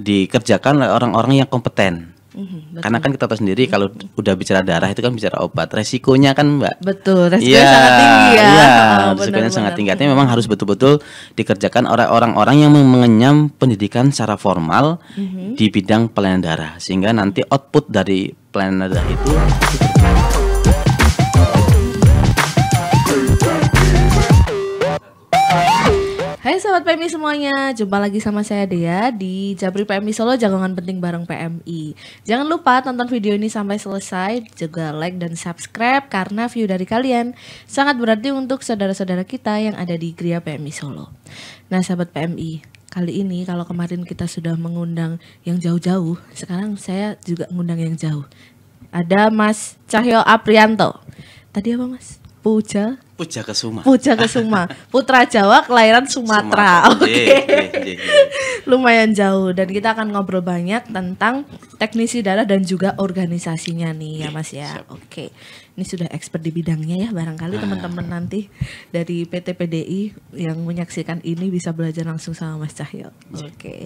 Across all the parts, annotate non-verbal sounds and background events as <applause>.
dikerjakan oleh orang-orang yang kompeten. Mm-hmm, Karena kan kita tahu sendiri mm-hmm. kalau mhm. udah bicara darah itu kan bicara obat, resikonya kan mbak. Betul, resikonya ya, sangat tinggi ya. ya oh, <laughs> resikonya benar, sangat tinggi. Artinya memang harus betul-betul dikerjakan oleh orang-orang yang mengenyam pendidikan secara formal mm-hmm. di bidang pelayanan darah, sehingga nanti output dari pelayanan darah itu. itu Hai sahabat PMI semuanya, jumpa lagi sama saya Dea di Jabri PMI Solo Jagongan Penting bareng PMI. Jangan lupa tonton video ini sampai selesai, juga like dan subscribe karena view dari kalian sangat berarti untuk saudara-saudara kita yang ada di Gria PMI Solo. Nah sahabat PMI, kali ini kalau kemarin kita sudah mengundang yang jauh-jauh, sekarang saya juga mengundang yang jauh. Ada Mas Cahyo Aprianto. Tadi apa Mas? Puja Puja Kesuma. Puja Kesuma. <laughs> Putra Jawa kelahiran Sumatera. <laughs> Oke. Okay. Iya, iya, iya, Lumayan jauh dan kita akan ngobrol banyak tentang teknisi darah dan juga organisasinya nih ya Mas ya. Oke. Okay. Ini sudah expert di bidangnya ya barangkali nah. teman-teman nanti dari PT PDI yang menyaksikan ini bisa belajar langsung sama Mas Cahyo. Oke. Okay.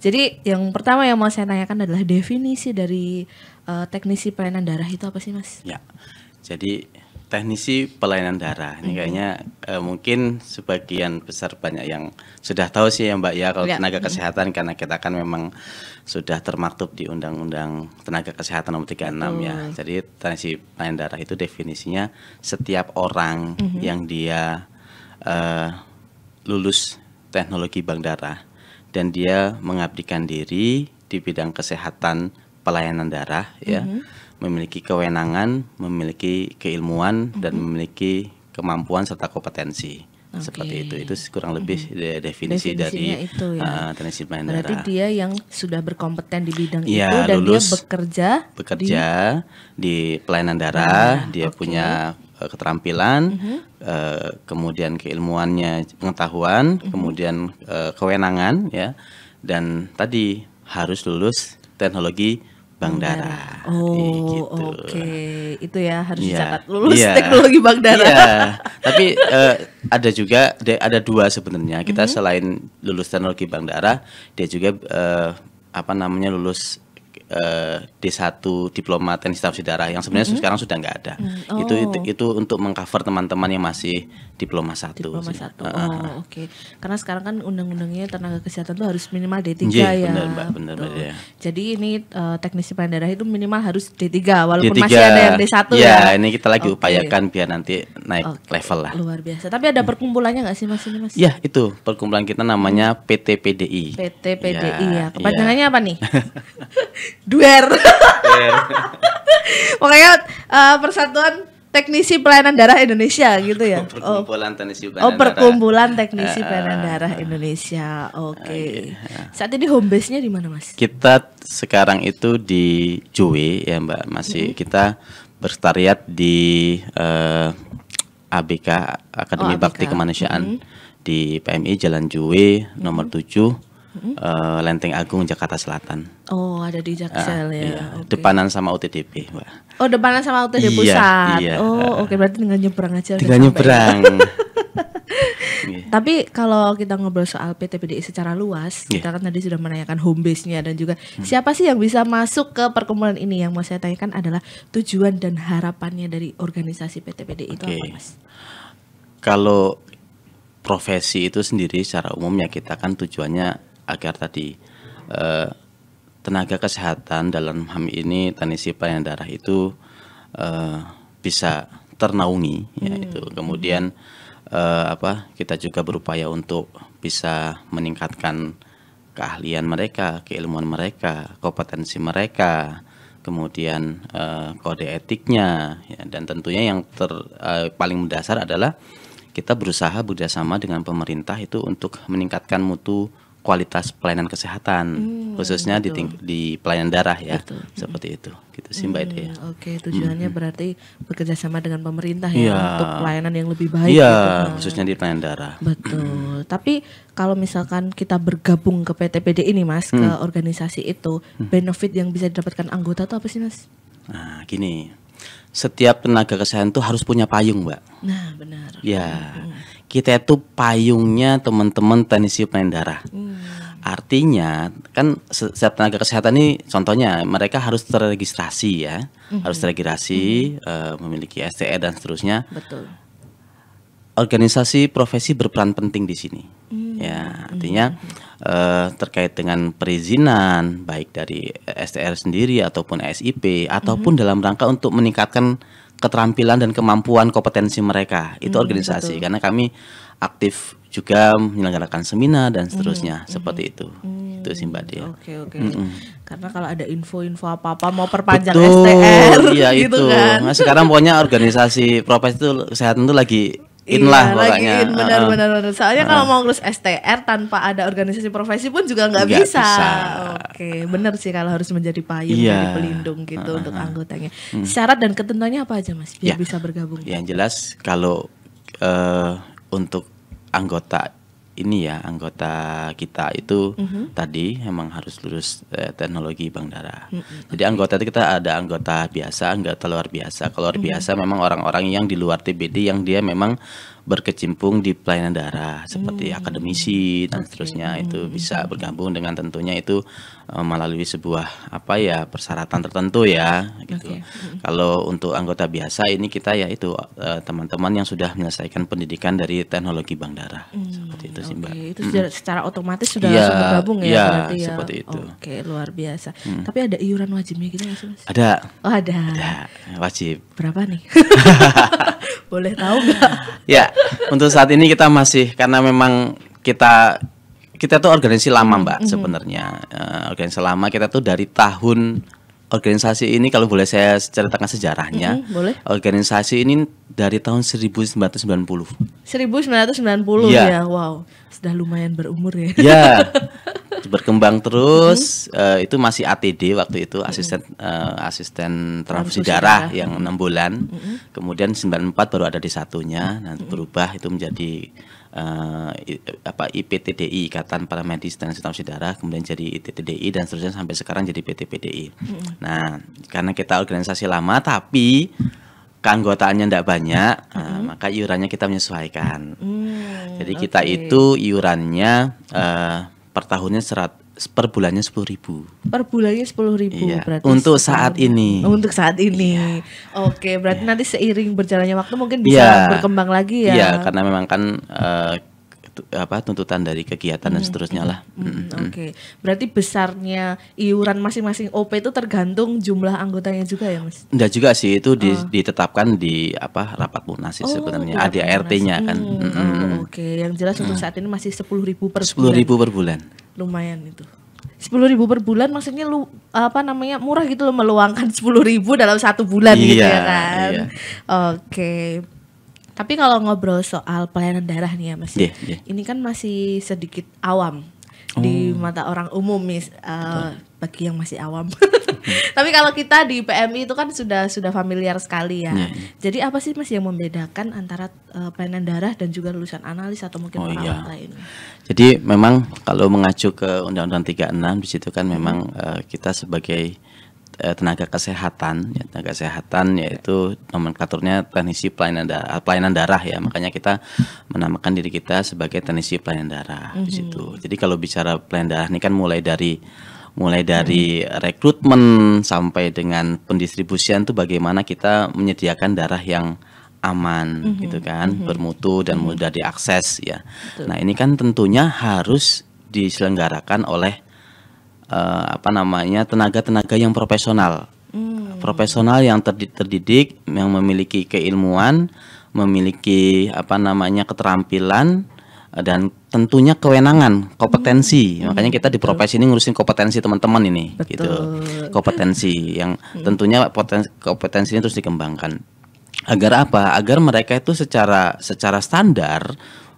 Jadi yang pertama yang mau saya tanyakan adalah definisi dari uh, teknisi pelayanan darah itu apa sih Mas? Ya. Jadi teknisi pelayanan darah. Ini hmm. kayaknya uh, mungkin sebagian besar banyak yang sudah tahu sih ya Mbak ya kalau ya. tenaga hmm. kesehatan karena kita kan memang sudah termaktub di Undang-Undang Tenaga Kesehatan Nomor 36 hmm. ya. Jadi teknisi pelayanan darah itu definisinya setiap orang hmm. yang dia uh, lulus teknologi bank darah dan dia mengabdikan diri di bidang kesehatan pelayanan darah ya. -hmm. ya memiliki kewenangan, memiliki keilmuan mm-hmm. dan memiliki kemampuan serta kompetensi. Okay. Seperti itu, itu kurang lebih mm-hmm. definisi dari itu, ya. uh, ah, bandara. Berarti dia yang sudah berkompeten di bidang ya, itu dan lulus, dia bekerja bekerja di, di pelayanan darah, dia okay. punya eh, keterampilan, mm-hmm. uh, kemudian keilmuannya, pengetahuan, mm-hmm. kemudian uh, kewenangan, ya, dan tadi harus lulus teknologi bank darah. Iya, oh, gitu. oke. Okay. Itu ya harus yeah. dicatat lulus yeah. teknologi bank darah. Iya. <laughs> Yeah. Tapi uh, ada juga ada dua sebenarnya. Kita mm -hmm. selain lulus teknologi bank darah, dia juga uh, apa namanya lulus Eh, D1 Diploma Teknik Staf Darah yang sebenarnya mm -hmm. sekarang sudah nggak ada. Mm oh. itu, itu oh. itu untuk mengcover teman-teman yang masih Diploma 1. Diploma 1. Uh, oh, oke. Okay. Karena sekarang kan undang-undangnya tenaga kesehatan itu harus minimal D3 yeah, ya. Benar, Mbak, benar, benar, ya. Jadi ini uh, teknisi pelayanan darah itu minimal harus D3 walaupun D3, masih ada yang D1 ya. Ya, ini kita lagi okay. upayakan biar nanti naik okay. level lah. Luar biasa. Tapi ada perkumpulannya nggak sih Mas ini Mas? Ya, itu. Perkumpulan kita namanya PT PDI. PT PDI ya. ya. Kepanjangannya ya. apa nih? <laughs> duer. makanya <laughs> uh, eh, persatuan teknisi pelayanan darah Indonesia gitu ya. <laughs> Perkumpulan oh. teknisi pelayanan Oh, perkumpulan <laughs> ah, ah, darah. teknisi pelayanan darah Indonesia. Oke. Okay. Ah, gitu. Saat ini home base-nya di mana, Mas? Kita sekarang itu di Jue ya, Mbak. Masih -hmm. kita bertariat di uh, eh, ABK Akademi oh, Bakti Kemanusiaan -hmm. di PMI Jalan Jue nomor mm -hmm. 7 hmm? uh, Lenteng Agung Jakarta Selatan. Oh, ada di Jaksel uh, ya. Iya. Okay. Depanan sama UTDP, Mbak. Oh, depanan sama UTDP iya, pusat. Iya, oh, uh, oke okay. berarti tinggal nyebrang aja. Tinggal nyebrang. <laughs> yeah. Tapi kalau kita ngobrol soal PT PTPDI secara luas, yeah. kita kan tadi sudah menanyakan home base-nya dan juga hmm. siapa sih yang bisa masuk ke perkumpulan ini? Yang mau saya tanyakan adalah tujuan dan harapannya dari organisasi PTPDI okay. itu apa, Mas? Kalau profesi itu sendiri secara umumnya kita kan tujuannya agar tadi eh, tenaga kesehatan dalam HAM ini tanisi pelayanan darah itu eh, bisa ternaungi ya, hmm. ya itu. Hmm. Kemudian eh, apa kita juga berupaya untuk bisa meningkatkan keahlian mereka, keilmuan mereka, kompetensi mereka, kemudian eh, kode etiknya, ya, dan tentunya yang ter, eh, paling mendasar adalah kita berusaha bekerjasama dengan pemerintah itu untuk meningkatkan mutu kualitas pelayanan kesehatan hmm, khususnya di ting- di pelayanan darah ya betul. seperti hmm. itu gitu sih hmm, ya. Oke okay, tujuannya hmm. berarti bekerjasama dengan pemerintah ya, ya untuk pelayanan yang lebih baik. Iya gitu, kan. khususnya di pelayanan darah. Betul. Tapi kalau misalkan kita bergabung ke PTPD ini mas hmm. ke organisasi itu hmm. benefit yang bisa didapatkan anggota itu apa sih mas? Nah gini setiap tenaga kesehatan itu harus punya payung mbak. Nah benar. Ya. Hmm kita itu payungnya teman-teman tenisi darah. Hmm. Artinya kan setiap tenaga kesehatan ini contohnya mereka harus terregistrasi ya, hmm. harus terregistrasi hmm. uh, memiliki STE dan seterusnya. Betul. Organisasi profesi berperan penting di sini. Hmm. Ya, artinya hmm. uh, terkait dengan perizinan baik dari STR sendiri ataupun SIP ataupun hmm. dalam rangka untuk meningkatkan keterampilan dan kemampuan kompetensi mereka itu hmm, organisasi betul. karena kami aktif juga menyelenggarakan seminar dan seterusnya hmm, seperti hmm. itu hmm. itu sih mbak dia. Oke okay, oke. Okay. Karena kalau ada info-info apa apa mau perpanjang Betul, STR, iya <laughs> gitu itu. Kan? Nah, sekarang pokoknya organisasi profesi itu kesehatan itu lagi in iya, lah pokoknya. Lagi in, benar, uh, benar, Soalnya uh, kalau mau ngurus STR tanpa ada organisasi profesi pun juga nggak bisa. bisa. Oke, benar sih kalau harus menjadi payung, yeah. menjadi pelindung gitu uh, untuk anggotanya. Hmm. Syarat dan ketentuannya apa aja mas biar yeah. bisa bergabung? Yang jelas kalau uh, untuk anggota ini ya anggota kita itu mm -hmm. tadi memang harus lulus eh, teknologi Bang Dara. Mm -hmm. Jadi anggota itu kita ada anggota biasa, anggota luar biasa. Kalau luar mm -hmm. biasa memang orang-orang yang di luar TBD yang dia memang berkecimpung di pelayanan darah hmm. seperti hmm. akademisi dan seterusnya itu bisa bergabung dengan tentunya itu um, melalui sebuah apa ya persyaratan tertentu ya gitu. Okay. Hmm. Kalau untuk anggota biasa ini kita ya itu eh, teman-teman uh, yang sudah menyelesaikan pendidikan dari teknologi bank darah hmm. seperti itu sih Mbak. Itu secara, hmm. secara otomatis sudah ya, bergabung ya, ya berarti ya. seperti itu. Oke, okay, luar biasa. Hmm. Tapi ada iuran wajibnya gitu nggak Mas? Ada. Oh, ada. Ada wajib. Berapa nih? <laughs> <laughs> Boleh tahu nggak? ya, untuk saat ini kita masih karena memang kita kita tuh organisasi lama mbak mm -hmm. sebenarnya uh, organisasi lama kita tuh dari tahun organisasi ini kalau boleh saya ceritakan sejarahnya. Mm -hmm, boleh. Organisasi ini dari tahun 1990. 1990 ya. ya. Wow, sudah lumayan berumur ya. Ya. <laughs> berkembang terus hmm. uh, itu masih ATD waktu itu hmm. asisten uh, asisten transfusi darah, yang enam bulan hmm. kemudian 94 baru ada di satunya dan hmm. berubah itu menjadi uh, apa IPTDI Ikatan para medis dan Transfusi Darah kemudian jadi ITTDI dan seterusnya sampai sekarang jadi PTPDI hmm. nah karena kita organisasi lama tapi keanggotaannya tidak banyak mm -hmm. uh, maka iurannya kita menyesuaikan mm, jadi kita itu iurannya uh, per tahunnya serat per bulannya sepuluh ribu. Per bulannya sepuluh ribu iya. berarti. Untuk saat tahun. ini. Untuk saat ini. Iya. Oke, berarti iya. nanti seiring berjalannya waktu mungkin iya. bisa iya. berkembang lagi ya. Iya, karena memang kan uh, apa tuntutan dari kegiatan dan hmm, seterusnya lah. Hmm, hmm, oke, berarti besarnya iuran masing-masing OP itu tergantung jumlah anggotanya juga ya, Mas? Enggak juga sih, itu di, oh. ditetapkan di apa rapat munas oh, sebenarnya ADRT-nya kan. Hmm. Hmm. Oh, oke, okay. yang jelas untuk saat ini masih sepuluh ribu per sepuluh ribu per bulan. Lumayan itu sepuluh ribu per bulan maksudnya lu apa namanya murah gitu lo meluangkan sepuluh ribu dalam satu bulan iya, gitu ya kan iya. oke okay. Tapi kalau ngobrol soal pelayanan darah nih ya Mas, yeah, yeah. ini kan masih sedikit awam oh. di mata orang umum mis, uh, eh, bagi yang masih awam. <laughs> Hmm. Tapi kalau kita di PMI itu kan sudah sudah familiar sekali ya. Yeah. Iya. Jadi apa sih Mas yang membedakan antara uh, pelayanan darah dan juga lulusan analis atau mungkin oh, yeah. lain? Jadi memang kalau mengacu ke Undang-Undang 36 di situ kan memang uh, kita sebagai Eh, tenaga kesehatan, ya, tenaga kesehatan yaitu nomenklaturnya teknisi pelayanan darah, pelayanan darah ya. Makanya kita menamakan diri kita sebagai teknisi pelayanan darah mm -hmm. di mhm. situ. Jadi kalau bicara pelayanan darah ini kan mulai dari mulai dari rekrutmen sampai dengan pendistribusian itu bagaimana kita menyediakan darah yang aman mm -hmm. gitu kan mhm. bermutu dan mhm. mudah diakses ya. Betul. Nah, ini kan tentunya harus diselenggarakan oleh uh, apa namanya tenaga-tenaga yang profesional, hmm. profesional yang terdidik, yang memiliki keilmuan, memiliki apa namanya keterampilan eh, dan tentunya kewenangan, kompetensi. Hmm. Makanya kita di profesi ini ngurusin kompetensi teman-teman ini, gitu. Betul. gitu. Kompetensi yang <laughs> hmm. tentunya potensi, kompetensi ini terus dikembangkan. Agar apa? Agar mereka itu secara secara standar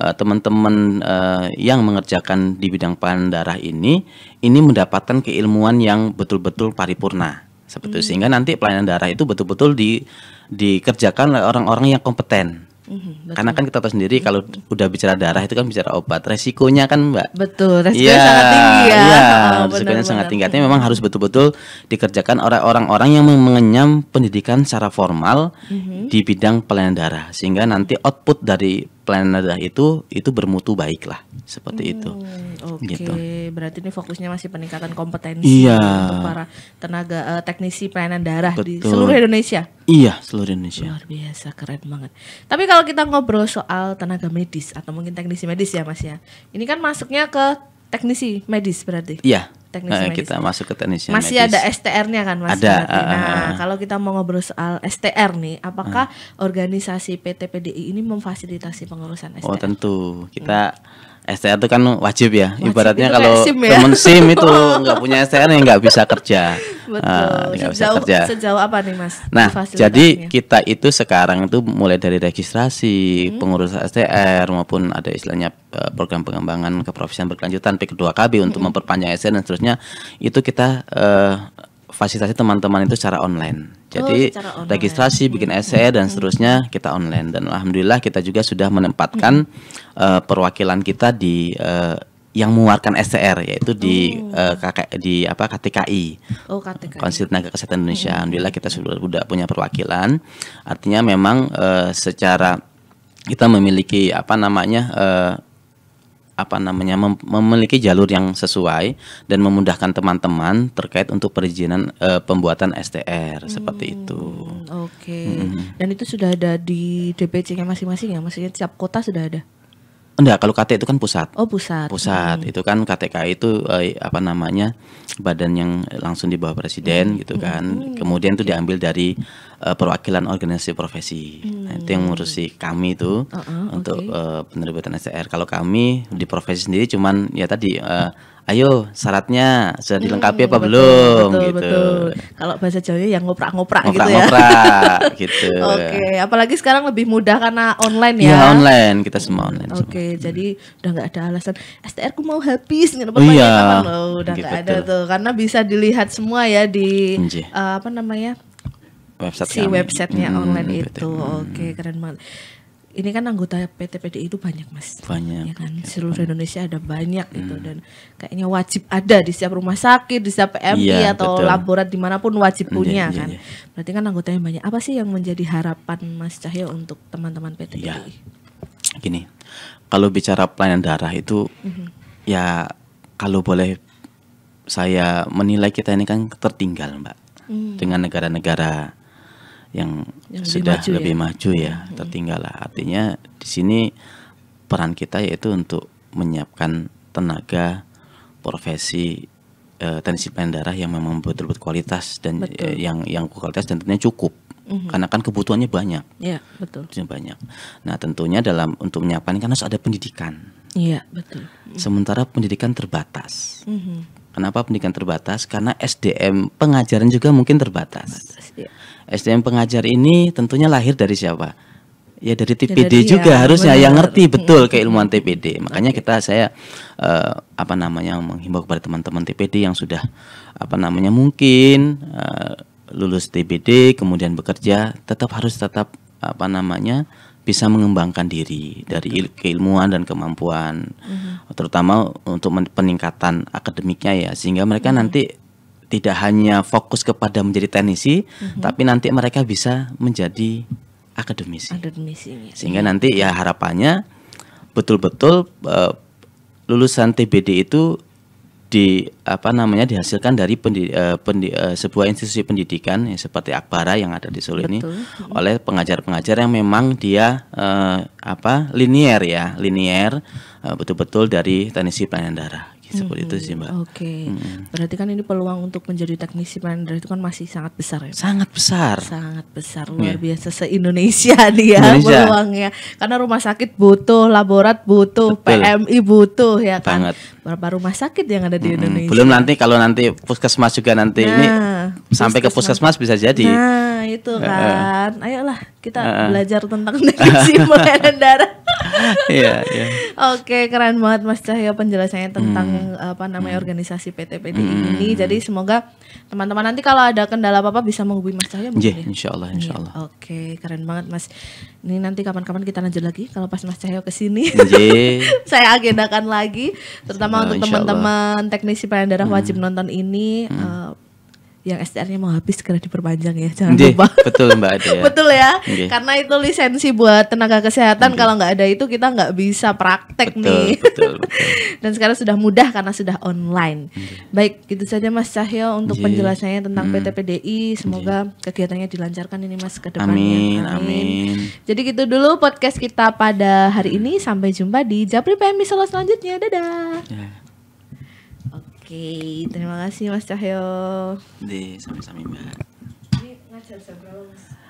Eh, teman-teman uh, yang mengerjakan di bidang panen darah ini ini mendapatkan keilmuan yang betul-betul paripurna seperti hmm. sehingga nanti pelayanan darah itu betul-betul di dikerjakan oleh orang-orang yang kompeten. Hmm, betul. Karena kan kita tahu sendiri kalau udah bicara darah itu kan bicara obat, resikonya kan mbak. Betul, resikonya ya, sangat tinggi ya. ya oh, <laughs> resikonya benar, sangat tinggi. Artinya memang harus betul-betul dikerjakan oleh orang-orang yang mengenyam pendidikan secara formal uh hmm. -huh. di bidang pelayanan darah, sehingga nanti output dari planner itu itu bermutu baik lah seperti hmm, itu. Oke, okay. gitu. berarti ini fokusnya masih peningkatan kompetensi iya. untuk para tenaga uh, teknisi pelayanan darah Betul. di seluruh Indonesia. Iya, seluruh Indonesia. Luar biasa, keren banget. Tapi kalau kita ngobrol soal tenaga medis atau mungkin teknisi medis ya Mas ya. Ini kan masuknya ke teknisi medis berarti. Iya, teknis nah, medis. kita masuk ke teknisnya masih ada STR-nya kan masih ada Uh, nah uh, kalau kita mau ngobrol soal STR nih apakah uh. organisasi PT PDI ini memfasilitasi pengurusan STR oh tentu kita hmm STR itu kan wajib ya. Wajib Ibaratnya kalau SIM ya? temen SIM itu <laughs> nggak punya STR ya nggak bisa kerja. Betul. Ah, nggak uh, bisa kerja. Sejauh apa nih Mas? Nah, jadi kita itu sekarang itu mulai dari registrasi, hmm. pengurus STR maupun ada istilahnya eh, program pengembangan keprofesian berkelanjutan P2KB untuk hmm. memperpanjang STR dan seterusnya itu kita uh, fasilitasi teman-teman itu secara online. Jadi oh, registrasi, bikin iya, esai iya. dan seterusnya kita online dan alhamdulillah kita juga sudah menempatkan uh, perwakilan kita di uh, yang mengeluarkan STR yaitu di oh. uh, eh, KK, di apa KTKI. Oh, KTKI. Konsil Tenaga Kesehatan Indonesia. Alhamdulillah kita sudah, sudah punya perwakilan. Artinya memang uh, secara kita memiliki apa namanya uh, apa namanya mem memiliki jalur yang sesuai dan memudahkan teman-teman terkait untuk perizinan e, pembuatan STR hmm, seperti itu. Oke. Okay. Hmm. Dan itu sudah ada di DPC-nya masing-masing ya, maksudnya tiap kota sudah ada. Enggak, kalau KT itu kan pusat. Oh, pusat. Pusat. Hmm. Itu kan KTK itu eh, apa namanya? badan yang langsung di bawah presiden hmm. gitu kan. Hmm. Kemudian itu diambil dari eh, perwakilan organisasi profesi. Hmm. Nah, itu yang mengurusi hmm. kami itu uh -uh, untuk okay. eh, penerbitan SR. Kalau kami di profesi sendiri cuman ya tadi eh, ayo syaratnya sudah hmm, dilengkapi apa hmm, belum betul, gitu. Betul. Kalau bahasa Jawa yang ngoprak-ngoprak gitu ya. Ngoprak <laughs> gitu. Oke, okay. apalagi sekarang lebih mudah karena online ya. Iya online, kita semua online. Oke, okay, hmm. jadi jadi udah nggak ada alasan STR ku mau habis gitu oh, iya. udah gitu, nggak gitu. ada tuh karena bisa dilihat semua ya di uh, apa namanya? website si kami. websitenya hmm, online betul. itu. Hmm. Oke, okay, keren banget ini kan anggota PT PDI itu banyak mas banyak ya kan banyak, seluruh Indonesia ada banyak gitu hmm. gitu dan kayaknya wajib ada di setiap rumah sakit di setiap PMI iya, atau betul. laborat dimanapun wajib iya, punya iya, kan iya, iya. berarti kan anggotanya banyak apa sih yang menjadi harapan mas Cahyo untuk teman-teman PT PDI ya. gini kalau bicara pelayanan darah itu hmm ya kalau boleh saya menilai kita ini kan tertinggal mbak mm. dengan negara-negara yang, yang sudah maju, ya? lebih ya? maju ya hmm. tertinggal lah artinya di sini peran kita yaitu untuk menyiapkan tenaga profesi eh, teknisi darah yang memang betul-betul kualitas dan eh, betul. e, yang yang kualitas dan tentunya cukup hmm karena kan kebutuhannya banyak ya betul banyak nah tentunya dalam untuk menyiapkan kan harus ada pendidikan iya betul mhm. sementara pendidikan terbatas hmm kenapa pendidikan terbatas karena SDM pengajaran juga mungkin terbatas, terbatas ya SDM pengajar ini tentunya lahir dari siapa? Ya dari TPD dari juga ya, harusnya benar. yang ngerti betul keilmuan TPD. Makanya okay. kita saya uh, apa namanya menghimbau kepada teman-teman TPD yang sudah apa namanya mungkin uh, lulus TPD kemudian bekerja tetap harus tetap apa namanya bisa mengembangkan diri dari il keilmuan dan kemampuan, uh mm-hmm. -huh. terutama untuk peningkatan akademiknya ya, sehingga mereka uh mm-hmm. -huh. nanti tidak hanya fokus kepada menjadi teknisi, mm-hmm. tapi nanti mereka bisa menjadi akademisi. akademisi ya. Sehingga nanti ya harapannya betul-betul uh, lulusan TBD itu di apa namanya dihasilkan dari pendid, uh, eh, pendid, uh, eh, sebuah institusi pendidikan ya, seperti Akbara yang ada di Solo Betul. ini hmm. oleh pengajar-pengajar yang memang dia uh, apa linier ya linier betul betul-betul dari teknisi pelayanan darah seperti itu sih mbak. Oke, okay. -hmm. berarti kan ini peluang untuk menjadi teknisi bandar itu kan masih sangat besar ya? Sangat besar. Sangat besar iya. luar yeah. biasa se Indonesia dia <laughs> ya Indonesia. peluangnya. Karena rumah sakit butuh, laborat butuh, Betul. PMI butuh ya kan. Banget. Berapa rumah sakit yang ada di -hmm. Indonesia? Belum nanti kalau nanti puskesmas juga nanti nah, ini puskesmas. sampai ke puskesmas bisa jadi. Nah itu kan, uh, ayolah kita uh, belajar tentang definisi <laughs> pengairan darah. Iya. iya. Oke, keren banget Mas Cahyo penjelasannya tentang hmm. apa namanya hmm. organisasi PT PDI hmm. ini. Jadi semoga teman-teman nanti kalau ada kendala apa-apa bisa menghubungi Mas Cahyo. mungkin. yeah, ya? insya Allah, insya iya. Allah. Yeah. Oke, keren banget Mas. Ini nanti kapan-kapan kita lanjut lagi kalau pas Mas Cahyo kesini. Yeah. <laughs> Saya agendakan lagi, terutama untuk teman-teman teknisi pengairan darah hmm. wajib nonton ini. Hmm. Uh, yang SDR-nya mau habis segera diperpanjang ya jangan lupa betul mbak Ade ya. <laughs> betul ya karena itu lisensi buat tenaga kesehatan kalau nggak ada itu kita nggak bisa praktek betul, nih betul, betul. <laughs> dan sekarang sudah mudah karena sudah online baik gitu saja Mas Cahyo untuk penjelasannya tentang hmm. PT PDI semoga Dih. kegiatannya dilancarkan ini Mas ke depannya amin, amin amin jadi gitu dulu podcast kita pada hari ini sampai jumpa di Japri PMI selanjutnya dadah ya. Oke, terima kasih Mas Cahyo. Di sama-sama Mbak. Ini ngajar jam Mas?